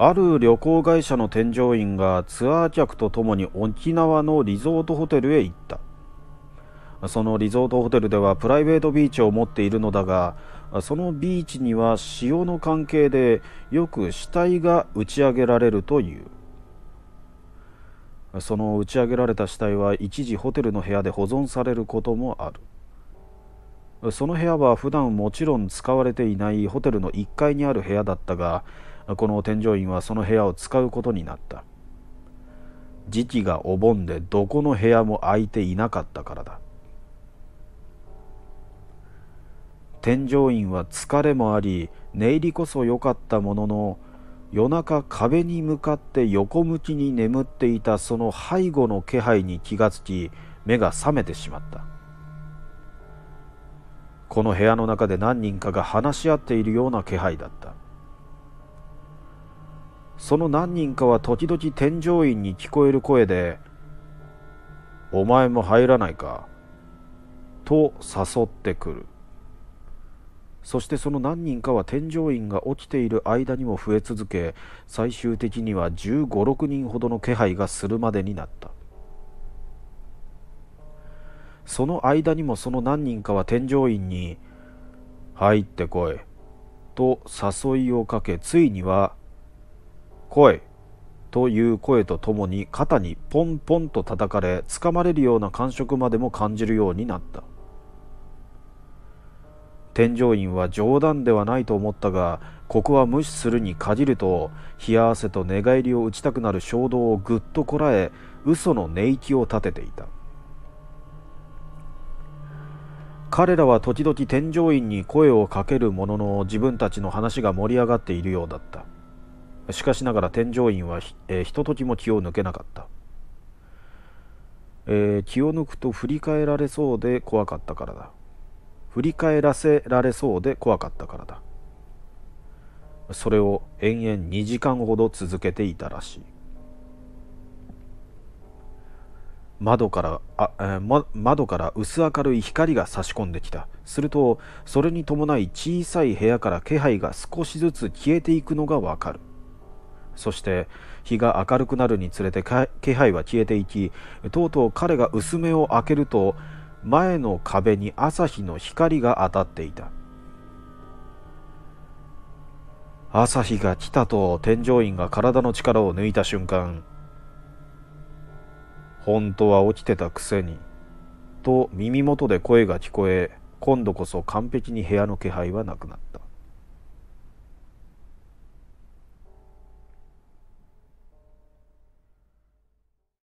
ある旅行会社の添乗員がツアー客と共に沖縄のリゾートホテルへ行ったそのリゾートホテルではプライベートビーチを持っているのだがそのビーチには潮の関係でよく死体が打ち上げられるというその打ち上げられた死体は一時ホテルの部屋で保存されることもあるその部屋は普段もちろん使われていないホテルの1階にある部屋だったがこの添乗員はその部屋を使うことになった時期がお盆でどこの部屋も空いていなかったからだ添乗員は疲れもあり寝入りこそ良かったものの夜中壁に向かって横向きに眠っていたその背後の気配に気がつき目が覚めてしまったこの部屋の中で何人かが話し合っているような気配だったその何人かは時々添乗員に聞こえる声で「お前も入らないか」と誘ってくるそしてその何人かは添乗員が起きている間にも増え続け最終的には1 5 6人ほどの気配がするまでになったその間にもその何人かは添乗員に「入ってこい」と誘いをかけついには「来いという声とともに肩にポンポンと叩かれ掴まれるような感触までも感じるようになった添乗員は冗談ではないと思ったがここは無視するに限ると冷や汗と寝返りを打ちたくなる衝動をぐっとこらえ嘘の寝息を立てていた彼らは時々添乗員に声をかけるものの自分たちの話が盛り上がっているようだったしかしながら添乗員はひ,、えー、ひとときも気を抜けなかった、えー、気を抜くと振り返られそうで怖かったからだ振り返らせられそうで怖かったからだそれを延々2時間ほど続けていたらしい窓からあ、えーま、窓から薄明るい光が差し込んできたするとそれに伴い小さい部屋から気配が少しずつ消えていくのがわかるそして日が明るくなるにつれて気配は消えていきとうとう彼が薄目を開けると前の壁に朝日の光が当たっていた朝日が来たと添乗員が体の力を抜いた瞬間本当は起きてたくせにと耳元で声が聞こえ今度こそ完璧に部屋の気配はなくなった